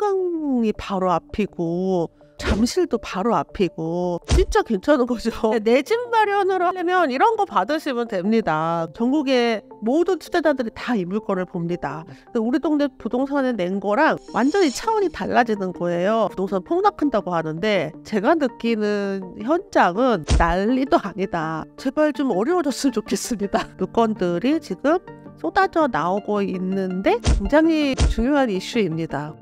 한강이 바로 앞이고 잠실도 바로 앞이고 진짜 괜찮은 거죠. 네, 내집 마련을 하려면 이런 거 받으시면 됩니다. 전국의 모든 투자자들이 다 이 물건을 봅니다. 우리 동네 부동산에 낸 거랑 완전히 차원이 달라지는 거예요. 부동산 폭락한다고 하는데 제가 느끼는 현장은 난리도 아니다. 제발 좀 어려워졌으면 좋겠습니다. 물건들이 지금 쏟아져 나오고 있는데 굉장히 중요한 이슈입니다.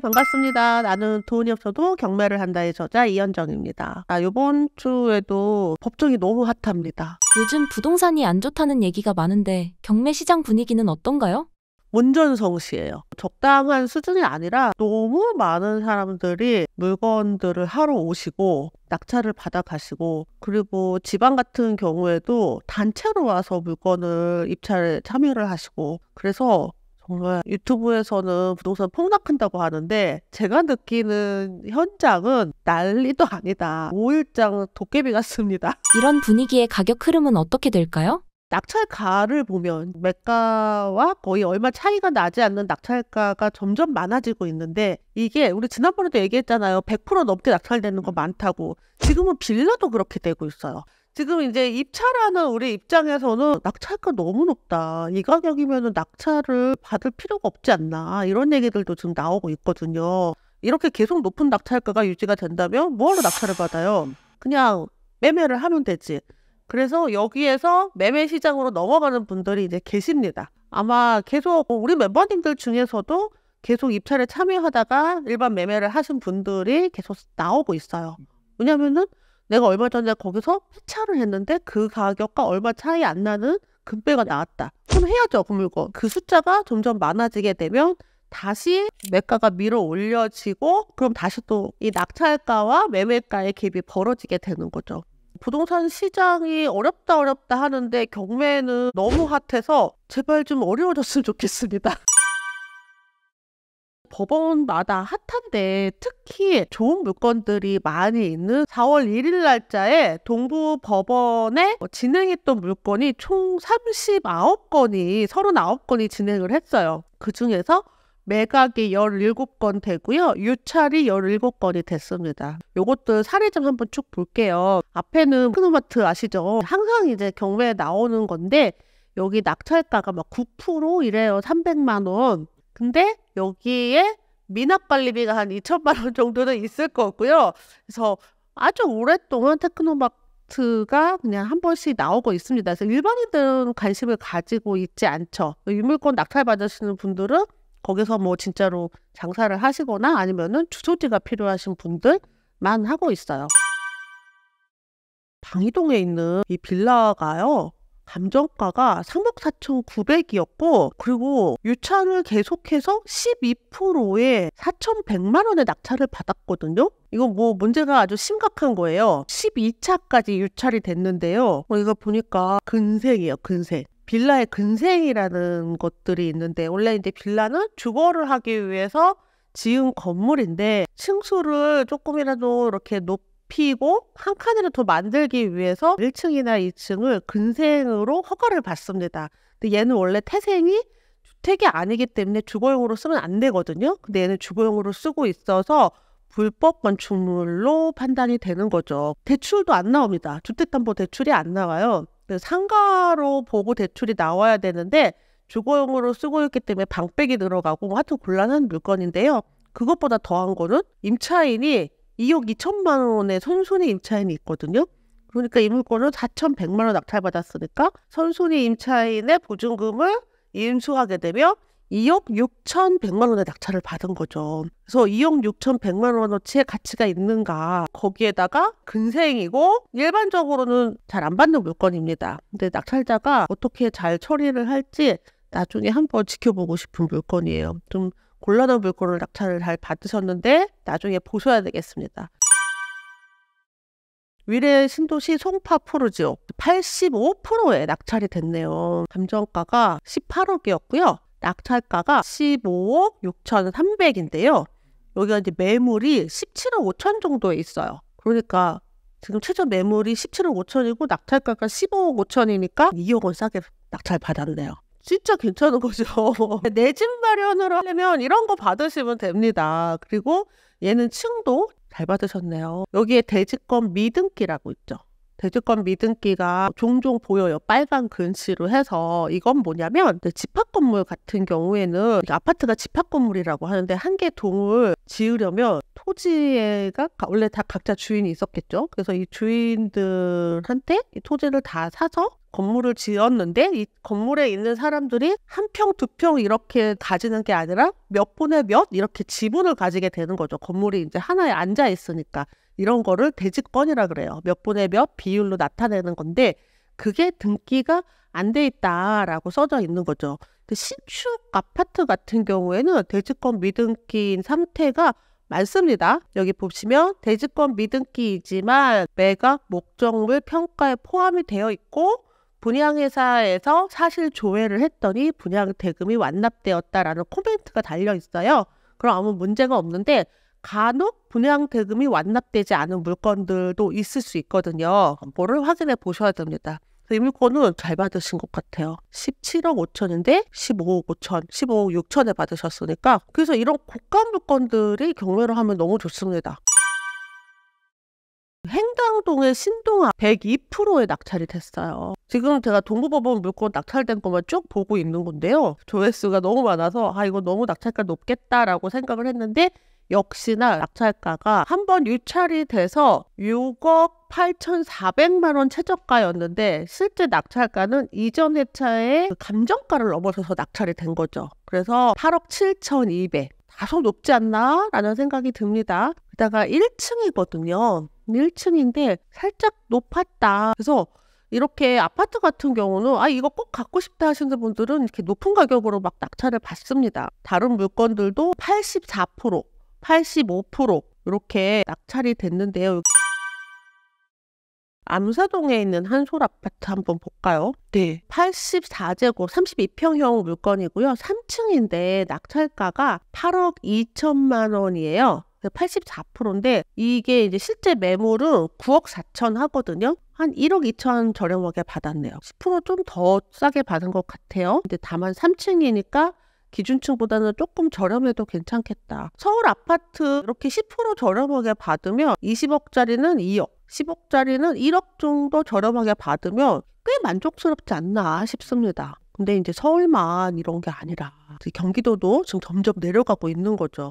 반갑습니다. 나는 돈이 없어도 경매를 한다의 저자 이현정입니다. 아, 이번 주에도 법정이 너무 핫합니다. 요즘 부동산이 안 좋다는 얘기가 많은데 경매 시장 분위기는 어떤가요? 원전성시예요. 적당한 수준이 아니라 너무 많은 사람들이 물건들을 하러 오시고 낙찰을 받아 가시고 그리고 지방 같은 경우에도 단체로 와서 물건을 입찰에 참여를 하시고 그래서 정말 유튜브에서는 부동산 폭락한다고 하는데 제가 느끼는 현장은 난리도 아니다. 5일장 도깨비 같습니다. 이런 분위기의 가격 흐름은 어떻게 될까요? 낙찰가를 보면 매가와 거의 얼마 차이가 나지 않는 낙찰가가 점점 많아지고 있는데 이게 우리 지난번에도 얘기했잖아요. 100% 넘게 낙찰되는 거 많다고. 지금은 빌라도 그렇게 되고 있어요. 지금 이제 입찰하는 우리 입장에서는 낙찰가 너무 높다. 이가격이면 낙찰을 받을 필요가 없지 않나. 이런 얘기들도 지금 나오고 있거든요. 이렇게 계속 높은 낙찰가가 유지가 된다면 뭐하러 낙찰을 받아요? 그냥 매매를 하면 되지. 그래서 여기에서 매매 시장으로 넘어가는 분들이 이제 계십니다. 아마 계속 우리 멤버님들 중에서도 계속 입찰에 참여하다가 일반 매매를 하신 분들이 계속 나오고 있어요. 왜냐면은 내가 얼마 전에 거기서 회차를 했는데 그 가격과 얼마 차이 안 나는 금배가 나왔다. 그럼 해야죠, 그 물건. 그 숫자가 점점 많아지게 되면 다시 매가가 밀어 올려지고 그럼 다시 또 이 낙찰가와 매매가의 갭이 벌어지게 되는 거죠. 부동산 시장이 어렵다 어렵다 하는데 경매는 너무 핫해서 제발 좀 어려워졌으면 좋겠습니다. 법원마다 핫한데 특히 좋은 물건들이 많이 있는 4월 1일 날짜에 동부법원에 뭐 진행했던 물건이 총 39건이 39건이 진행을 했어요. 그 중에서 매각이 17건 되고요. 유찰이 17건이 됐습니다. 요것도 사례 좀 한번 쭉 볼게요. 앞에는 크노마트 아시죠? 항상 이제 경매에 나오는 건데 여기 낙찰가가 막 9% 이래요. 300만 원. 근데 여기에 미납관리비가 한 2천만 원 정도는 있을 거고요. 그래서 아주 오랫동안 테크노마트가 그냥 한 번씩 나오고 있습니다. 그래서 일반인들은 관심을 가지고 있지 않죠. 유물권 낙찰받으시는 분들은 거기서 뭐 진짜로 장사를 하시거나 아니면은 주소지가 필요하신 분들만 하고 있어요. 방이동에 있는 이 빌라가요. 감정가가 3억 4,900이었고 그리고 유찰을 계속해서 12%에 4,100만 원의 낙찰을 받았거든요. 이건 뭐 문제가 아주 심각한 거예요. 12차까지 유찰이 됐는데요. 어, 이거 보니까 근생이에요, 근생. 빌라의 근생이라는 것들이 있는데 원래 이제 빌라는 주거를 하기 위해서 지은 건물인데 층수를 조금이라도 이렇게 높 높이고 한칸이라더 만들기 위해서 1층이나 2층을 근생으로 허가를 받습니다. 근데 얘는 원래 태생이 주택이 아니기 때문에 주거용으로 쓰면 안 되거든요. 근데 얘는 주거용으로 쓰고 있어서 불법 건축물로 판단이 되는 거죠. 대출도 안 나옵니다. 주택담보 대출이 안 나와요. 상가로 보고 대출이 나와야 되는데 주거용으로 쓰고 있기 때문에 방백이 들어가고 하여튼 곤란한 물건인데요. 그것보다 더한 거는 임차인이 2억 2천만 원의 선손해 임차인이 있거든요. 그러니까 이 물건을 4,100만 원 낙찰받았으니까 선손해 임차인의 보증금을 인수하게 되면 2억 6,100만 원의 낙찰을 받은 거죠. 그래서 2억 6,100만 원어치의 가치가 있는가 거기에다가 근생이고 일반적으로는 잘 안 받는 물건입니다. 근데 낙찰자가 어떻게 잘 처리를 할지 나중에 한번 지켜보고 싶은 물건이에요. 좀 곤란한 물건을 낙찰을 잘 받으셨는데 나중에 보셔야 되겠습니다. 위례 신도시 송파 푸르지오 85%에 낙찰이 됐네요. 감정가가 18억이었고요. 낙찰가가 15억 6,300인데요. 여기가 이제 매물이 17억 5천 정도에 있어요. 그러니까 지금 최저 매물이 17억 5천이고 낙찰가가 15억 5천이니까 2억 원 싸게 낙찰 받았네요. 진짜 괜찮은 거죠. 내 집 마련을 하려면 이런 거 받으시면 됩니다. 그리고 얘는 층도 잘 받으셨네요. 여기에 대지권 미등기라고 있죠. 대지권 미등기가 종종 보여요. 빨간 근시로 해서 이건 뭐냐면 집합 건물 같은 경우에는 아파트가 집합 건물이라고 하는데 한 개 동을 지으려면 토지가 원래 다 각자 주인이 있었겠죠. 그래서 이 주인들한테 이 토지를 다 사서 건물을 지었는데 이 건물에 있는 사람들이 한 평 두 평 이렇게 가지는 게 아니라 몇 분의 몇 이렇게 지분을 가지게 되는 거죠. 건물이 이제 하나에 앉아 있으니까 이런 거를 대지권이라 그래요. 몇 분의 몇 비율로 나타내는 건데 그게 등기가 안 돼 있다라고 써져 있는 거죠. 근데 신축 아파트 같은 경우에는 대지권 미등기인 상태가 많습니다. 여기 보시면 대지권 미등기이지만 매각 목적물 평가에 포함이 되어 있고 분양회사에서 사실 조회를 했더니 분양 대금이 완납되었다라는 코멘트가 달려 있어요. 그럼 아무 문제가 없는데 간혹 분양 대금이 완납되지 않은 물건들도 있을 수 있거든요. 그거를 확인해 보셔야 됩니다. 이 물건은 잘 받으신 것 같아요. 17억 5천인데 15억 5천, 15억 6천에 받으셨으니까 그래서 이런 고가 물건들이 경매를 하면 너무 좋습니다. 행당동의 신동아 1 0 2의 낙찰이 됐어요. 지금 제가 동부법원 물건 낙찰된 것만 쭉 보고 있는 건데요. 조회수가 너무 많아서 아 이거 너무 낙찰가 높겠다라고 생각을 했는데 역시나 낙찰가가 한 번 유찰이 돼서 6억 8,400만 원 최저가였는데 실제 낙찰가는 이전 회차의 그 감정가를 넘어서서 낙찰이 된 거죠. 그래서 8억 7,200. 다소 높지 않나? 라는 생각이 듭니다. 그다가 1층이거든요. 1층인데 살짝 높았다. 그래서 이렇게 아파트 같은 경우는 아 이거 꼭 갖고 싶다 하시는 분들은 이렇게 높은 가격으로 막 낙찰을 받습니다. 다른 물건들도 84%, 85% 이렇게 낙찰이 됐는데요. 암사동에 있는 한솔 아파트 한번 볼까요? 네. 84제곱 32평형 물건이고요. 3층인데 낙찰가가 8억 2천만 원이에요. 84%인데 이게 이제 실제 매물은 9억 4천 하거든요. 한 1억 2천 저렴하게 받았네요. 10%좀 더 싸게 받은 것 같아요. 근데 다만 3층이니까 기준층보다는 조금 저렴해도 괜찮겠다. 서울 아파트 이렇게 10% 저렴하게 받으면 20억짜리는 2억, 10억짜리는 1억 정도 저렴하게 받으면 꽤 만족스럽지 않나 싶습니다. 근데 이제 서울만 이런 게 아니라 경기도도 지금 점점 내려가고 있는 거죠.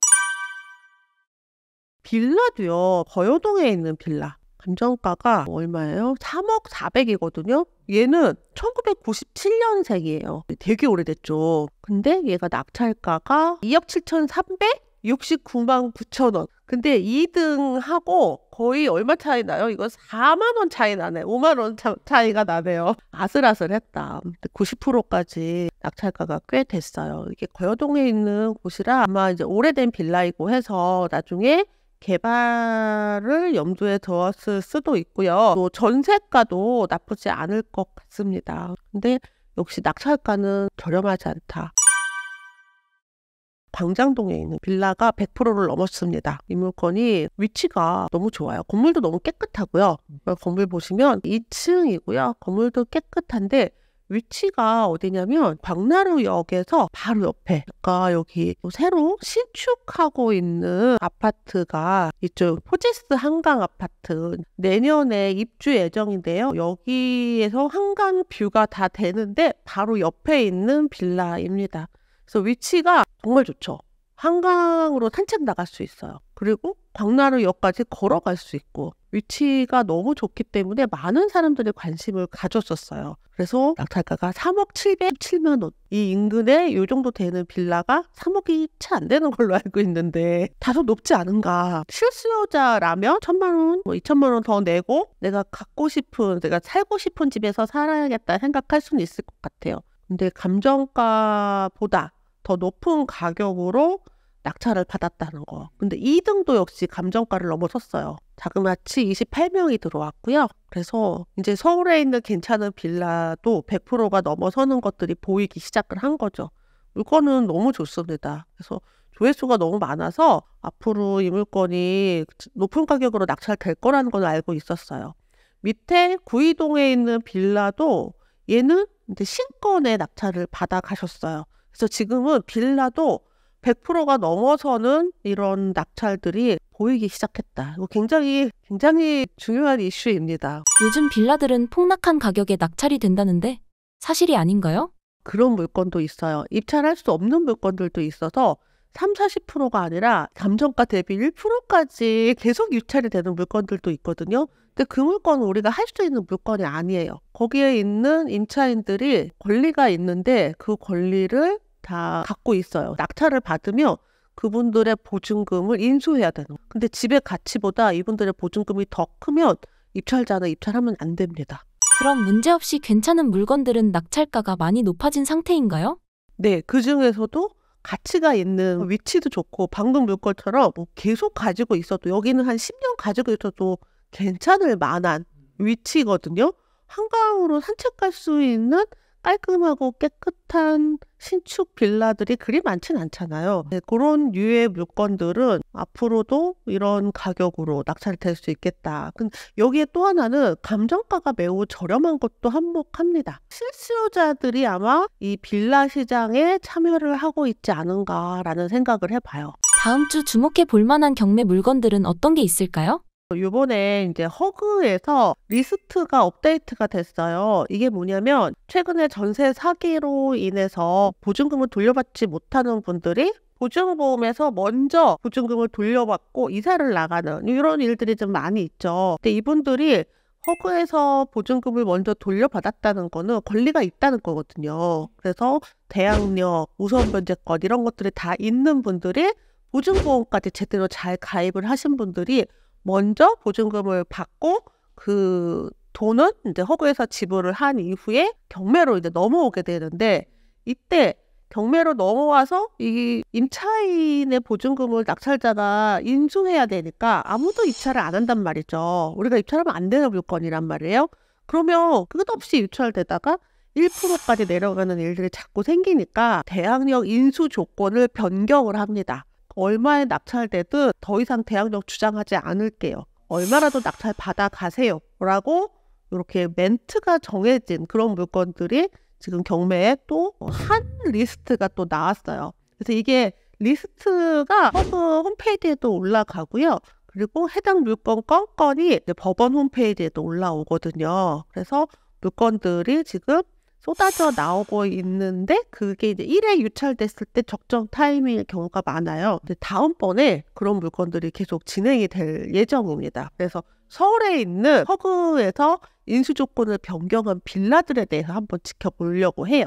빌라도요. 거여동에 있는 빌라. 감정가가 얼마예요? 3억 4 0 0이거든요 얘는 1997년생이에요. 되게 오래됐죠. 근데 얘가 낙찰가가 2억 7 3 0 0 69만 9천 원. 근데 2등하고 거의 얼마 차이 나요? 이거 4만 원 차이 나네. 5만 원 차, 차 이가 나네요. 아슬아슬했다. 90%까지 낙찰가가 꽤 됐어요. 이게 거여동에 있는 곳이라 아마 이제 오래된 빌라이고 해서 나중에 개발을 염두에 두었을 수도 있고요. 또 전세가도 나쁘지 않을 것 같습니다. 근데 역시 낙찰가는 저렴하지 않다. 광장동에 있는 빌라가 100%를 넘었습니다. 이물건이 위치가 너무 좋아요. 건물도 너무 깨끗하고요. 건물 보시면 2층이고요. 건물도 깨끗한데 위치가 어디냐면 광나루역에서 바로 옆에 그러니까 여기 새로 신축하고 있는 아파트가 이쪽 포지스 한강 아파트 내년에 입주 예정인데요 여기에서 한강 뷰가 다 되는데 바로 옆에 있는 빌라입니다 그래서 위치가 정말 좋죠. 한강으로 산책 나갈 수 있어요. 그리고 광나루역까지 걸어갈 수 있고 위치가 너무 좋기 때문에 많은 사람들의 관심을 가졌었어요. 그래서 낙찰가가 3억 717만 원. 이 인근에 이 정도 되는 빌라가 3억이 채 안 되는 걸로 알고 있는데 다소 높지 않은가. 실수요자라면 천만 원, 뭐 2천만 원 더 내고 내가 갖고 싶은, 내가 살고 싶은 집에서 살아야겠다 생각할 수는 있을 것 같아요. 근데 감정가보다 더 높은 가격으로 낙찰을 받았다는 거. 근데 2등도 역시 감정가를 넘어섰어요. 자그마치 28명이 들어왔고요. 그래서 이제 서울에 있는 괜찮은 빌라도 100%가 넘어서는 것들이 보이기 시작을 한 거죠. 물건은 너무 좋습니다. 그래서 조회수가 너무 많아서 앞으로 이 물건이 높은 가격으로 낙찰될 거라는 건 알고 있었어요. 밑에 구이동에 있는 빌라도 얘는 이제 신권에 낙찰을 받아 가셨어요. 그래서 지금은 빌라도 100%가 넘어서는 이런 낙찰들이 보이기 시작했다. 굉장히 굉장히 중요한 이슈입니다. 요즘 빌라들은 폭락한 가격에 낙찰이 된다는데 사실이 아닌가요? 그런 물건도 있어요. 입찰할 수 없는 물건들도 있어서 3, 0 40%가 아니라 감정가 대비 1%까지 계속 유찰이 되는 물건들도 있거든요. 근데 그 물건은 우리가 할 수 있는 물건이 아니에요. 거기에 있는 임차인들이 권리가 있는데 그 권리를 다 갖고 있어요. 낙찰을 받으면 그분들의 보증금을 인수해야 되는. 근데 집의 가치보다 이분들의 보증금이 더 크면 입찰자는 입찰하면 안 됩니다. 그럼 문제없이 괜찮은 물건들은 낙찰가가 많이 높아진 상태인가요? 네, 그 중에서도 가치가 있는 위치도 좋고 방금 물건처럼 뭐 계속 가지고 있어도 여기는 한 10년 가지고 있어도 괜찮을 만한 위치거든요. 한강으로 산책 갈 수 있는 깔끔하고 깨끗한 신축 빌라들이 그리 많진 않잖아요. 네, 그런 류의 물건들은 앞으로도 이런 가격으로 낙찰될 수 있겠다. 여기에 또 하나는 감정가가 매우 저렴한 것도 한몫합니다. 실수요자들이 아마 이 빌라 시장에 참여를 하고 있지 않은가라는 생각을 해봐요. 다음 주 주목해 볼 만한 경매 물건들은 어떤 게 있을까요? 요번에 이제 허그에서 리스트가 업데이트가 됐어요. 이게 뭐냐면 최근에 전세 사기로 인해서 보증금을 돌려받지 못하는 분들이 보증보험에서 먼저 보증금을 돌려받고 이사를 나가는 이런 일들이 좀 많이 있죠. 근데 이분들이 허그에서 보증금을 먼저 돌려받았다는 거는 권리가 있다는 거거든요. 그래서 대학력 우선 변제권 이런 것들이 다 있는 분들이 보증보험까지 제대로 잘 가입을 하신 분들이 먼저 보증금을 받고 그 돈은 이제 허구에서 지불을 한 이후에 경매로 이제 넘어오게 되는데 이때 경매로 넘어와서 이 임차인의 보증금을 낙찰자가 인수해야 되니까 아무도 입찰을 안 한단 말이죠. 우리가 입찰하면 안 되는 물건이란 말이에요. 그러면 끝없이 입찰되다가 1%까지 내려가는 일들이 자꾸 생기니까 대항력 인수 조건을 변경을 합니다. 얼마에 낙찰되든 더 이상 대항력 주장하지 않을게요. 얼마라도 낙찰 받아 가세요. 라고 이렇게 멘트가 정해진 그런 물건들이 지금 경매에 또 한 리스트가 또 나왔어요. 그래서 이게 리스트가 허브 홈페이지에도 올라가고요. 그리고 해당 물건 건건이 법원 홈페이지에도 올라오거든요. 그래서 물건들이 지금 쏟아져 나오고 있는데 그게 이제 일에 유찰됐을 때 적정 타이밍일 경우가 많아요. 근데 다음번에 그런 물건들이 계속 진행이 될 예정입니다. 그래서 서울에 있는 허그에서 인수 조건을 변경한 빌라들에 대해서 한번 지켜보려고 해요.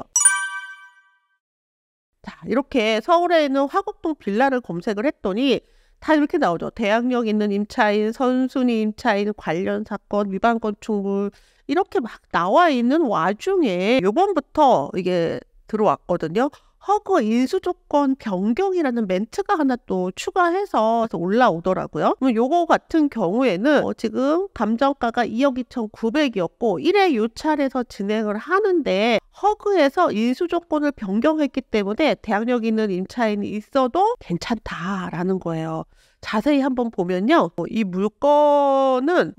자, 이렇게 서울에 있는 화곡동 빌라를 검색을 했더니 다 이렇게 나오죠. 대학력 있는 임차인, 선순위 임차인, 관련 사건, 위반 건축물, 이렇게 막 나와 있는 와중에 요번부터 이게 들어왔거든요. 허거 인수 조건 변경이라는 멘트가 하나 또 추가해서 올라오더라고요. 요거 같은 경우에는 어 지금 감정가가 2억 2 9 0이었고 1회 요찰에서 진행을 하는데 허그에서 인수 조건을 변경했기 때문에 대항력 있는 임차인이 있어도 괜찮다라는 거예요. 자세히 한번 보면요. 어, 이 물건은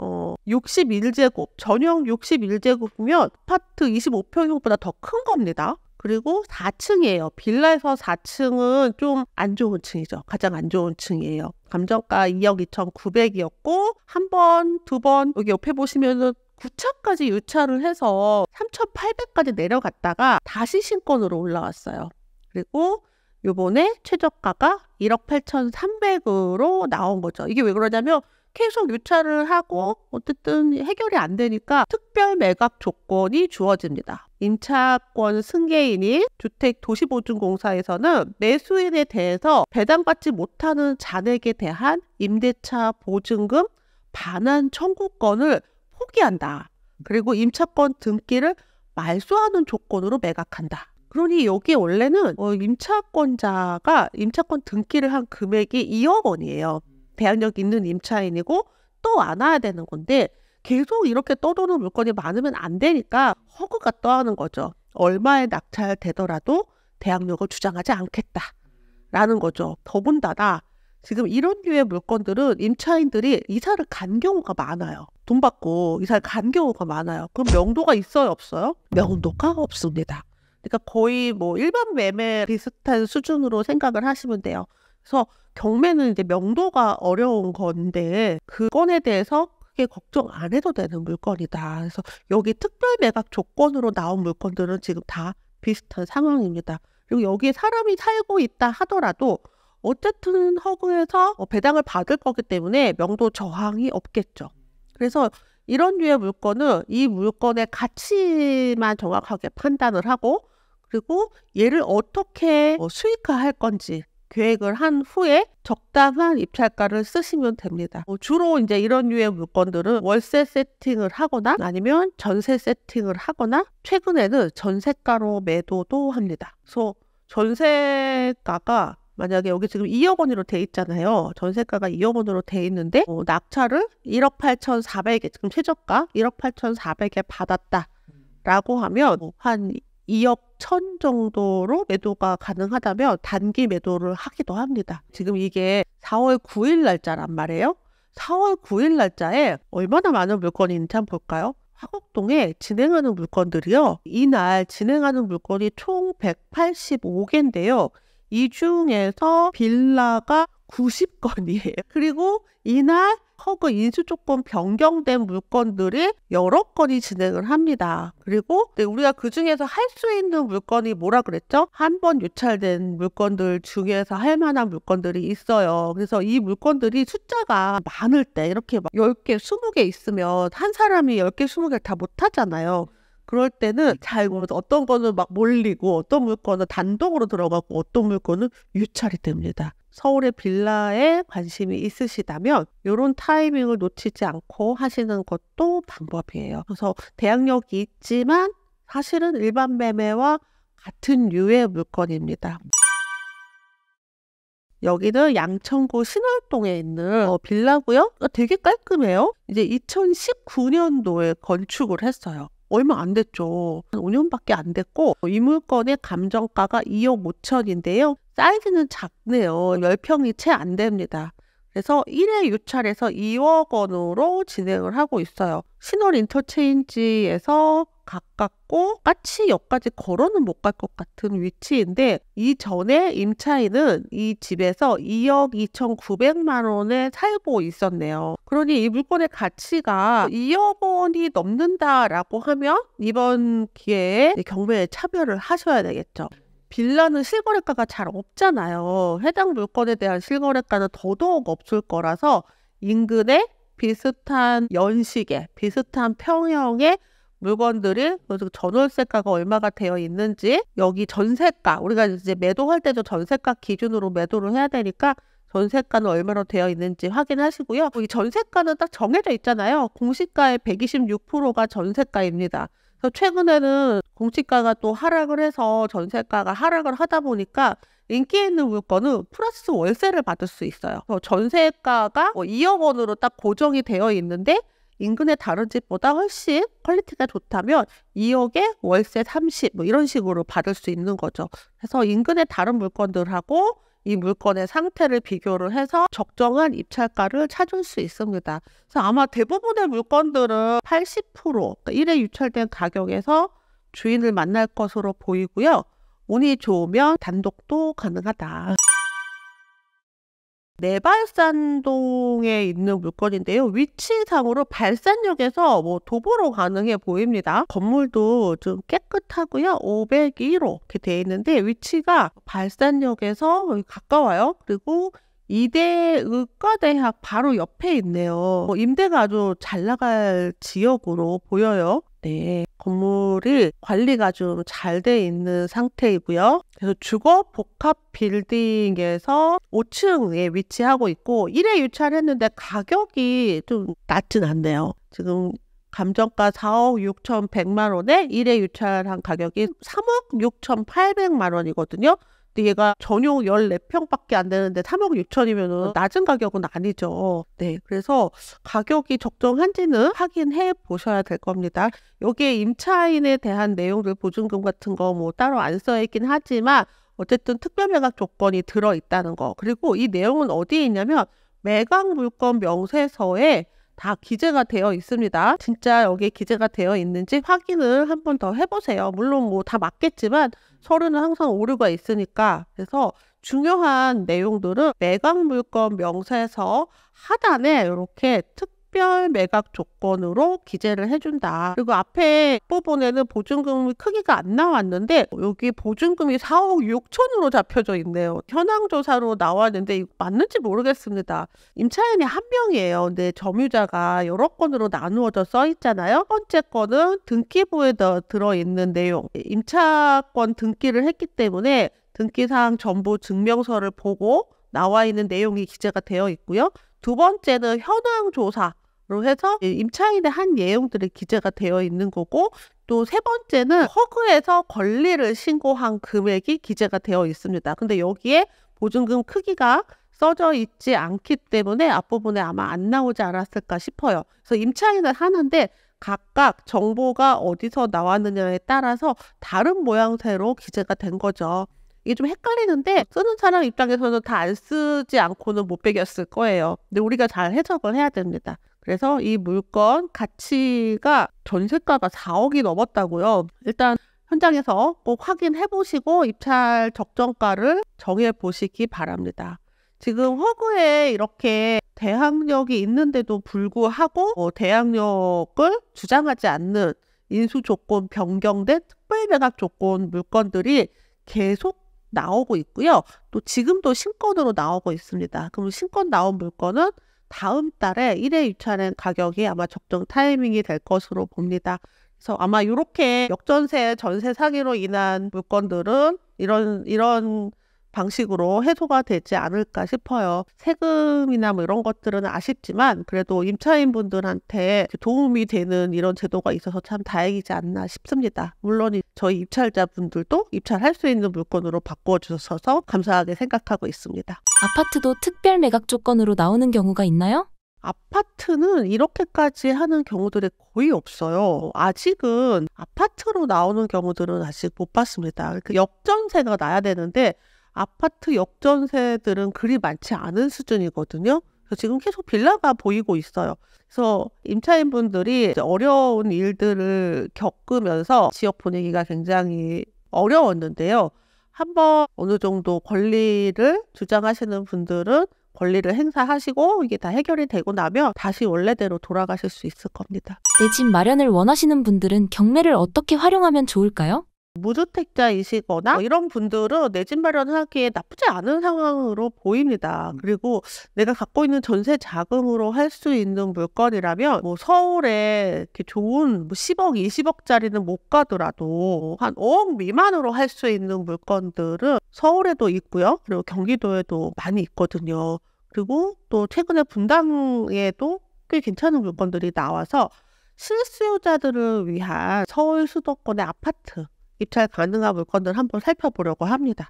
61제곱, 어, 전용 61제곱이면 아파트 25평형보다 더 큰 겁니다. 그리고 4층이에요. 빌라에서 4층은 좀 안 좋은 층이죠. 가장 안 좋은 층이에요. 감정가 2억 2,900이었고 한 번, 두 번 여기 옆에 보시면은 9차까지 유찰을 해서 3,800까지 내려갔다가 다시 신권으로 올라왔어요. 그리고 요번에 최저가가 1억 8,300으로 나온 거죠. 이게 왜 그러냐면 계속 유찰을 하고 어쨌든 해결이 안 되니까 특별 매각 조건이 주어집니다. 임차권 승계인인 주택도시보증공사에서는 매수인에 대해서 배당받지 못하는 잔액에 대한 임대차 보증금 반환 청구권을 포기한다. 그리고 임차권 등기를 말소하는 조건으로 매각한다. 그러니 여기 원래는 어, 임차권자가 임차권 등기를 한 금액이 2억 원이에요. 대항력 있는 임차인이고 또 안아야 되는 건데 계속 이렇게 떠도는 물건이 많으면 안 되니까 허구가 떠하는 거죠. 얼마에 낙찰되더라도 대항력을 주장하지 않겠다라는 거죠. 더군다나 지금 이런 류의 물건들은 임차인들이 이사를 간 경우가 많아요. 돈 받고 이사를 간 경우가 많아요. 그럼 명도가 있어요, 없어요? 명도가 없습니다. 그러니까 거의 뭐 일반 매매 비슷한 수준으로 생각을 하시면 돼요. 그래서 경매는 이제 명도가 어려운 건데 그 건에 대해서 크게 걱정 안 해도 되는 물건이다. 그래서 여기 특별 매각 조건으로 나온 물건들은 지금 다 비슷한 상황입니다. 그리고 여기에 사람이 살고 있다 하더라도 어쨌든 허그에서 뭐 배당을 받을 거기 때문에 명도 저항이 없겠죠. 그래서 이런 류의 물건은 이 물건의 가치만 정확하게 판단을 하고 그리고 얘를 어떻게 어, 수익화할 건지 계획을 한 후에 적당한 입찰가를 쓰시면 됩니다. 어, 주로 이제 이런 유의 물건들은 월세 세팅을 하거나 아니면 전세 세팅을 하거나 최근에는 전세가로 매도도 합니다. 그래서 전세가가 만약에 여기 지금 2억 원으로 돼 있잖아요. 전세가가 2억 원으로 돼 있는데 어, 낙찰을 1억 8천4백에 지금 최저가 1억 8천4백에 받았다. 라고 하면 뭐 한 2억 천 정도로 매도가 가능하다면 단기 매도를 하기도 합니다. 지금 이게 4월 9일 날짜란 말이에요. 4월 9일 날짜에 얼마나 많은 물건이있는지 한번 볼까요? 화곡동에 진행하는 물건들이요. 이날 진행하는 물건이 총 185개인데요. 이 중에서 빌라가 90건이에요. 그리고 이날 허그 인수 조건 변경된 물건들이 여러 건이 진행을 합니다. 그리고 우리가 그 중에서 할 수 있는 물건이 뭐라 그랬죠? 한 번 유찰된 물건들 중에서 할 만한 물건들이 있어요. 그래서 이 물건들이 숫자가 많을 때 이렇게 막 10개, 20개 있으면 한 사람이 10개, 20개 다 못하잖아요. 그럴 때는 음. 잘 모르죠. 어떤 거는 막 몰리고 어떤 물건은 단독으로 들어가고 어떤 물건은 유찰이 됩니다. 서울의 빌라에 관심이 있으시다면 이런 타이밍을 놓치지 않고 하시는 것도 방법이에요. 그래서 대항력이 있지만 사실은 일반 매매와 같은 유의 물건입니다. 여기는 양천구 신월동에 있는 어, 빌라고요. 되게 깔끔해요. 이제 2019년도에 건축을 했어요. 얼마 안 됐죠. 한 5년밖에 안 됐고 이 물건의 감정가가 2억 5천인데요. 사이즈는 작네요. 10평이 채 안 됩니다. 그래서 1회 유찰에서 2억 원으로 진행을 하고 있어요. 신월 인터체인지에서 가깝고 까치역까지 걸어는 못 갈 것 같은 위치인데 이전에 임차인은 이 집에서 2억 2,900만 원에 살고 있었네요. 그러니 이 물건의 가치가 2억 원이 넘는다라고 하면 이번 기회에 경매에 참여를 하셔야 되겠죠. 빌라는 실거래가가 잘 없잖아요. 해당 물건에 대한 실거래가는 더더욱 없을 거라서 인근에 비슷한 연식에 비슷한 평형에 물건들이 전월세가가 얼마가 되어 있는지 여기 전세가 우리가 이제 매도할 때도 전세가 기준으로 매도를 해야 되니까 전세가는 얼마로 되어 있는지 확인하시고요. 이 전세가는 딱 정해져 있잖아요. 공시가의 126%가 전세가입니다. 그래서 최근에는 공시가가 또 하락을 해서 전세가가 하락을 하다 보니까 인기 있는 물건은 플러스 월세를 받을 수 있어요. 뭐 전세가가 2억 뭐 원으로 딱 고정이 되어 있는데 인근의 다른 집보다 훨씬 퀄리티가 좋다면 2억에 월세 30 뭐 이런 식으로 받을 수 있는 거죠. 그래서 인근의 다른 물건들하고 이 물건의 상태를 비교를 해서 적정한 입찰가를 찾을 수 있습니다. 그래서 아마 대부분의 물건들은 80%그러 그러니까 1회 유찰된 가격에서 주인을 만날 것으로 보이고요. 운이 좋으면 단독도 가능하다. 내발산동에 있는 물건인데요. 위치상으로 발산역에서 뭐 도보로 가능해 보입니다. 건물도 좀 깨끗하고요. 501호 이렇게 돼 있는데 위치가 발산역에서 가까워요. 그리고 이대 의과대학 바로 옆에 있네요. 뭐 임대가 아주 잘 나갈 지역으로 보여요. 네. 건물이 관리가 좀 잘 돼 있는 상태이고요. 그래서 주거 복합 빌딩에서 5층에 위치하고 있고 1회 유찰 했는데 가격이 좀 낮진 않네요. 지금 감정가 4억 6천 100만 원에 1회 유찰한 가격이 3억 6천 8백만 원이거든요. 근데 얘가 전용 14평밖에 안 되는데 3억 6천이면은 어. 낮은 가격은 아니죠. 네. 그래서 가격이 적정한지는 확인해 보셔야 될 겁니다. 여기에 임차인에 대한 내용들 보증금 같은 거 뭐 따로 안 써 있긴 하지만 어쨌든 특별 매각 조건이 들어 있다는 거. 그리고 이 내용은 어디에 있냐면 매각 물건 명세서에 다 기재가 되어 있습니다. 진짜 여기에 기재가 되어 있는지 확인을 한번 더 해보세요. 물론 뭐 다 맞겠지만 서류는 항상 오류가 있으니까 그래서 중요한 내용들은 매각 물건 명세서 하단에 이렇게 특 특별 매각 조건으로 기재를 해준다. 그리고 앞에 부분에는 보증금 크기가 안 나왔는데 여기 보증금이 4억 6천으로 잡혀져 있네요. 현황 조사로 나왔는데 맞는지 모르겠습니다. 임차인이 한 명이에요. 근데 점유자가 여러 건으로 나누어져 써 있잖아요. 첫 번째 건은 등기부에 들어있는 내용. 임차권 등기를 했기 때문에 등기사항 전부 증명서를 보고 나와 있는 내용이 기재가 되어 있고요. 두 번째는 현황 조사. 로 해서 임차인의 한 예용들이 기재가 되어 있는 거고 또 세 번째는 허그에서 권리를 신고한 금액이 기재가 되어 있습니다. 근데 여기에 보증금 크기가 써져 있지 않기 때문에 앞부분에 아마 안 나오지 않았을까 싶어요. 그래서 임차인은 하는데 각각 정보가 어디서 나왔느냐에 따라서 다른 모양새로 기재가 된 거죠. 이게 좀 헷갈리는데 쓰는 사람 입장에서는 다 안 쓰지 않고는 못베겼을 거예요. 근데 우리가 잘 해석을 해야 됩니다. 그래서 이 물건 가치가 전세가가 4억이 넘었다고요. 일단 현장에서 꼭 확인해 보시고 입찰 적정가를 정해 보시기 바랍니다. 지금 허그에 이렇게 대항력이 있는데도 불구하고 어, 대항력을 주장하지 않는 인수 조건 변경된 특별매각 조건 물건들이 계속 나오고 있고요. 또 지금도 신권으로 나오고 있습니다. 그럼 신권 나온 물건은 다음 달에 1회 2차는 가격이 아마 적정 타이밍이 될 것으로 봅니다. 그래서 아마 이렇게 역전세, 전세 사기로 인한 물건들은 이런 이런 방식으로 해소가 되지 않을까 싶어요. 세금이나 뭐 이런 것들은 아쉽지만 그래도 임차인분들한테 도움이 되는 이런 제도가 있어서 참 다행이지 않나 싶습니다. 물론 저희 입찰자분들도 입찰할 수 있는 물건으로 바꿔주셔서 감사하게 생각하고 있습니다. 아파트도 특별 매각 조건으로 나오는 경우가 있나요? 아파트는 이렇게까지 하는 경우들이 거의 없어요. 아직은 아파트로 나오는 경우들은 아직 못 봤습니다. 그 역전세가 나야 되는데 아파트 역전세들은 그리 많지 않은 수준이거든요. 그래서 지금 계속 빌라가 보이고 있어요. 그래서 임차인분들이 어려운 일들을 겪으면서 지역 분위기가 굉장히 어려웠는데요. 한번 어느 정도 권리를 주장하시는 분들은 권리를 행사하시고 이게 다 해결이 되고 나면 다시 원래대로 돌아가실 수 있을 겁니다. 내 집 마련을 원하시는 분들은 경매를 어떻게 활용하면 좋을까요? 무주택자이시거나 뭐 이런 분들은 내 집 마련하기에 나쁘지 않은 상황으로 보입니다. 음. 그리고 내가 갖고 있는 전세 자금으로 할 수 있는 물건이라면 뭐 서울에 이렇게 좋은 뭐 10억, 20억짜리는 못 가더라도 한 5억 미만으로 할 수 있는 물건들은 서울에도 있고요. 그리고 경기도에도 많이 있거든요. 그리고 또 최근에 분당에도 꽤 괜찮은 물건들이 나와서 실수요자들을 위한 서울 수도권의 아파트 입찰 가능한 물건을 한번 살펴보려고 합니다.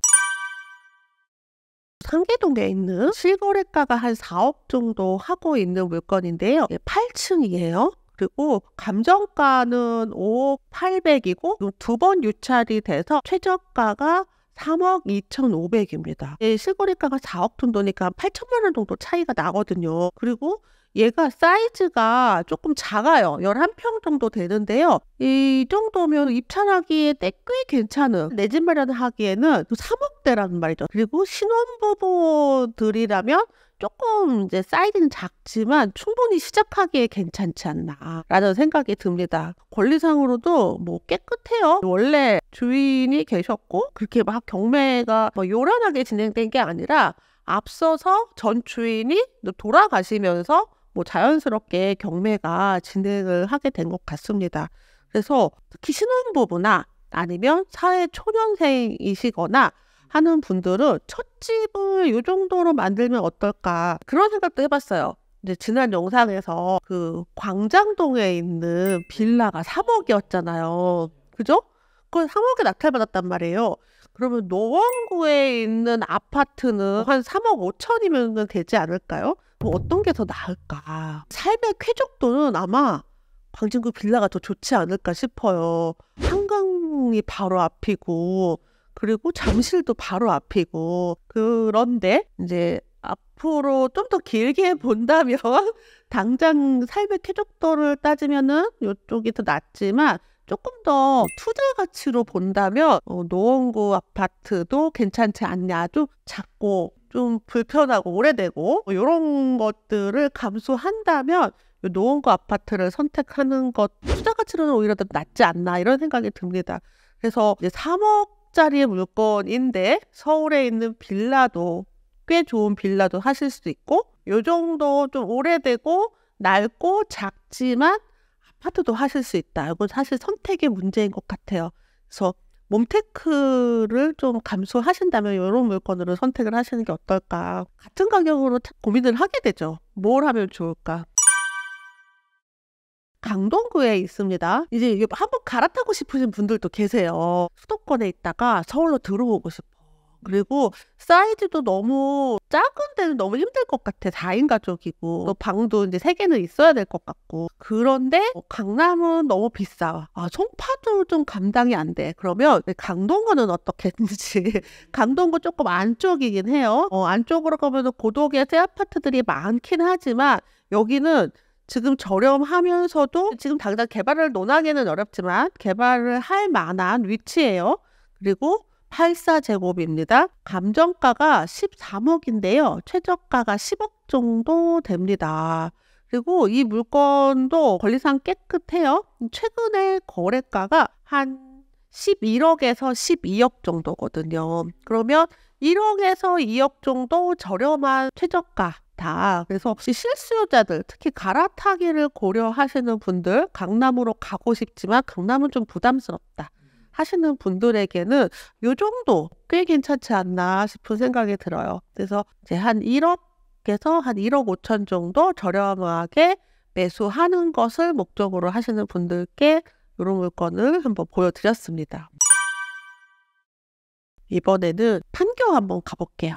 상계동에 있는 실거래가가 한 4억 정도 하고 있는 물건인데요. 8층이에요. 예, 그리고 감정가는 5억 8백이고 두 번 유찰이 돼서 최저가가 3억 2,500입니다. 예, 실거래가가 4억 정도니까 8천만 원 정도 차이가 나거든요. 그리고 얘가 사이즈가 조금 작아요. 11평 정도 되는데요. 이 정도면 입찰하기에 꽤 괜찮은 내집 마련하기에는 3억대라는 말이죠. 그리고 신혼부부들이라면 조금 이제 사이즈는 작지만 충분히 시작하기에 괜찮지 않나라는 생각이 듭니다. 권리상으로도 뭐 깨끗해요. 원래 주인이 계셨고 그렇게 막 경매가 뭐 요란하게 진행된 게 아니라 앞서서 전 주인이 돌아가시면서 뭐 자연스럽게 경매가 진행을 하게 된 것 같습니다. 그래서 특히 신혼부부나 아니면 사회 초년생이시거나 하는 분들은 첫 집을 이 정도로 만들면 어떨까 그런 생각도 해봤어요. 이제 지난 영상에서 그 광장동에 있는 빌라가 3억이었잖아요. 그죠? 그걸 3억에 낙찰받았단 말이에요. 그러면 노원구에 있는 아파트는 한 3억 5천이면 되지 않을까요? 뭐 어떤 게 더 나을까? 삶의 쾌적도는 아마 광진구 빌라가 더 좋지 않을까 싶어요. 한강이 바로 앞이고 그리고 잠실도 바로 앞이고 그런데 이제 앞으로 좀 더 길게 본다면 당장 삶의 쾌적도를 따지면은 이쪽이 더 낫지만 조금 더 투자 가치로 본다면 어, 노원구 아파트도 괜찮지 않냐 좀 작고 좀 불편하고 오래되고 이런 것들을 감수한다면 노원구 아파트를 선택하는 것 투자 가치로는 오히려 더 낫지 않나 이런 생각이 듭니다. 그래서 이제 3억짜리의 물건인데 서울에 있는 빌라도 꽤 좋은 빌라도 하실 수도 있고 요 정도 좀 오래되고 낡고 작지만 아파트도 하실 수 있다. 이건 사실 선택의 문제인 것 같아요. 그래서 몸테크를 좀 감소하신다면 이런 물건으로 선택을 하시는 게 어떨까. 같은 가격으로 고민을 하게 되죠. 뭘 하면 좋을까. 강동구에 있습니다. 이제 한번 갈아타고 싶으신 분들도 계세요. 수도권에 있다가 서울로 들어오고 싶어. 그리고 사이즈도 너무 작은 데는 너무 힘들 것 같아. 4인 가족이고 또 방도 이제 3개는 있어야 될 것 같고 그런데 어, 강남은 너무 비싸. 아 송파도 좀 감당이 안 돼. 그러면 강동구는 어떻겠는지 강동구 조금 안쪽이긴 해요. 어, 안쪽으로 가면 고독의 새 아파트들이 많긴 하지만 여기는 지금 저렴하면서도 지금 당장 개발을 논하기는 어렵지만 개발을 할 만한 위치예요. 그리고 8 4제곱입니다 감정가가 13억인데요. 최저가가 10억 정도 됩니다. 그리고 이 물건도 권리상 깨끗해요. 최근에 거래가가 한 11억에서 12억 정도거든요. 그러면 1억에서 2억 정도 저렴한 최저가 다. 그래서 혹시 실수요자들, 특히 갈아타기를 고려하시는 분들, 강남으로 가고 싶지만 강남은 좀 부담스럽다. 하시는 분들에게는 요 정도 꽤 괜찮지 않나 싶은 생각이 들어요. 그래서 이제 한 1억에서 한 1억 5천 정도 저렴하게 매수하는 것을 목적으로 하시는 분들께 이런 물건을 한번 보여드렸습니다. 이번에는 판교 한번 가볼게요.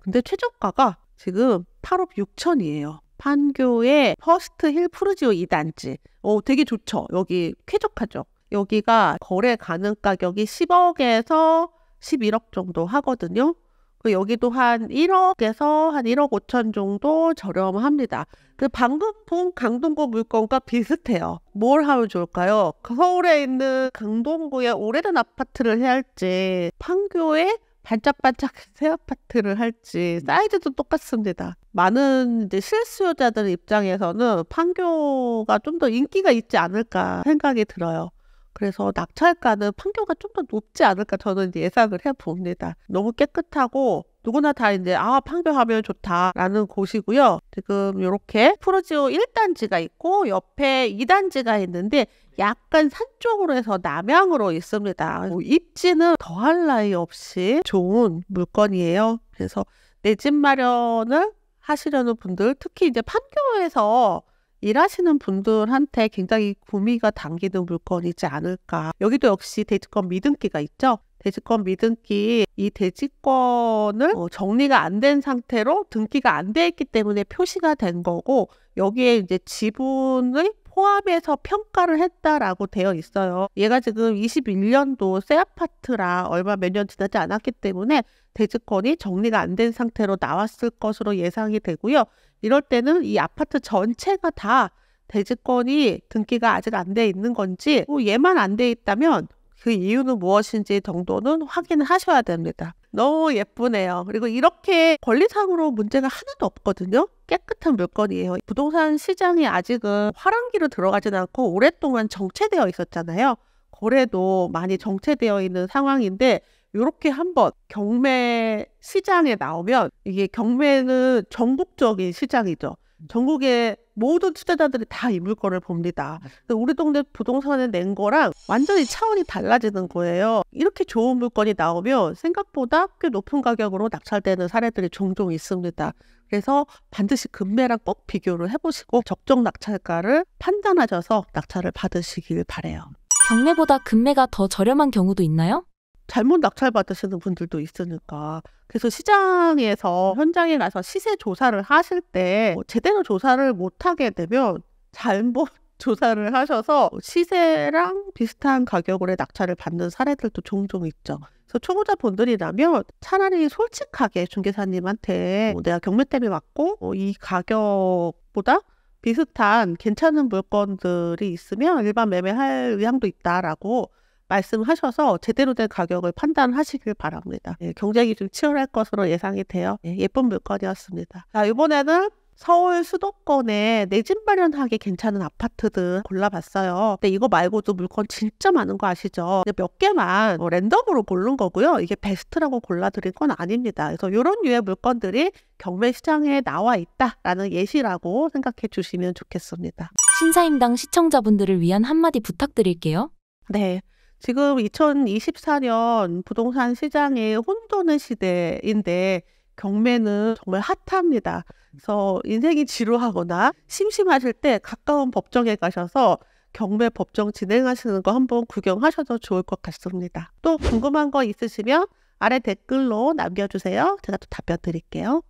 근데 최저가가 지금 8억 6천이에요. 판교의 퍼스트 힐 푸르지오 2단지. 오, 되게 좋죠. 여기 쾌적하죠. 여기가 거래 가능 가격이 10억에서 11억 정도 하거든요. 그 여기도 한 1억에서 한 1억 5천 정도 저렴합니다. 그 방금 본 강동구 물건과 비슷해요. 뭘 하면 좋을까요? 서울에 있는 강동구의 오래된 아파트를 해야 할지 판교에 반짝반짝새 아파트를 할지 사이즈도 똑같습니다. 많은 이제 실수요자들 입장에서는 판교가 좀 더 인기가 있지 않을까 생각이 들어요. 그래서 낙찰가는 판교가 좀 더 높지 않을까 저는 예상을 해봅니다. 너무 깨끗하고 누구나 다 이제 아 판교하면 좋다라는 곳이고요. 지금 이렇게 프로지오 1단지가 있고 옆에 2단지가 있는데 약간 산 쪽으로 해서 남향으로 있습니다. 뭐 입지는 더할 나위 없이 좋은 물건이에요. 그래서 내 집 마련을 하시려는 분들 특히 이제 판교에서 일하시는 분들한테 굉장히 구미가 당기는 물건이지 않을까. 여기도 역시 대지권 미등기가 있죠. 대지권 미등기 이 대지권을 어, 정리가 안 된 상태로 등기가 안 돼 있기 때문에 표시가 된 거고 여기에 이제 지분의 포함해서 평가를 했다라고 되어 있어요. 얘가 지금 21년도 새 아파트라 얼마 몇 년 지나지 않았기 때문에 대지권이 정리가 안 된 상태로 나왔을 것으로 예상이 되고요. 이럴 때는 이 아파트 전체가 다 대지권이 등기가 아직 안 돼 있는 건지 뭐 얘만 안 돼 있다면 그 이유는 무엇인지 정도는 확인을 하셔야 됩니다. 너무 예쁘네요. 그리고 이렇게 권리상으로 문제가 하나도 없거든요. 깨끗한 물건이에요. 부동산 시장이 아직은 화랑기로 들어가진 않고 오랫동안 정체되어 있었잖아요. 거래도 많이 정체되어 있는 상황인데 이렇게 한번 경매 시장에 나오면 이게 경매는 전국적인 시장이죠. 전국의 모든 투자자들이 다 이 물건을 봅니다. 우리 동네 부동산에 낸 거랑 완전히 차원이 달라지는 거예요. 이렇게 좋은 물건이 나오면 생각보다 꽤 높은 가격으로 낙찰되는 사례들이 종종 있습니다. 그래서 반드시 금매랑 꼭 비교를 해보시고 적정 낙찰가를 판단하셔서 낙찰을 받으시길 바래요. 경매보다 금매가 더 저렴한 경우도 있나요? 잘못 낙찰받으시는 분들도 있으니까 그래서 시장에서 현장에 가서 시세 조사를 하실 때 뭐 제대로 조사를 못하게 되면 잘못 조사를 하셔서 뭐 시세랑 비슷한 가격으로 낙찰을 받는 사례들도 종종 있죠. 그래서 초보자분들이라면 차라리 솔직하게 중개사님한테 뭐 내가 경매 때문에 왔고 이 가격보다 비슷한 괜찮은 물건들이 있으면 일반 매매할 의향도 있다라고 말씀하셔서 제대로 된 가격을 판단하시길 바랍니다. 예, 경쟁이 좀 치열할 것으로 예상이 돼요. 예, 예쁜 물건이었습니다. 자, 이번에는 서울 수도권에 내집 마련하기 괜찮은 아파트들 골라봤어요. 근데 이거 말고도 물건 진짜 많은 거 아시죠? 몇 개만 뭐 랜덤으로 고른 거고요. 이게 베스트라고 골라드린 건 아닙니다. 그래서 이런 류의 물건들이 경매 시장에 나와 있다라는 예시라고 생각해 주시면 좋겠습니다. 신사임당 시청자분들을 위한 한마디 부탁드릴게요. 네. 지금 2024년 부동산 시장의 혼돈의 시대인데 경매는 정말 핫합니다. 그래서 인생이 지루하거나 심심하실 때 가까운 법정에 가셔서 경매 법정 진행하시는 거 한번 구경하셔도 좋을 것 같습니다. 또 궁금한 거 있으시면 아래 댓글로 남겨주세요. 제가 또 답변 드릴게요.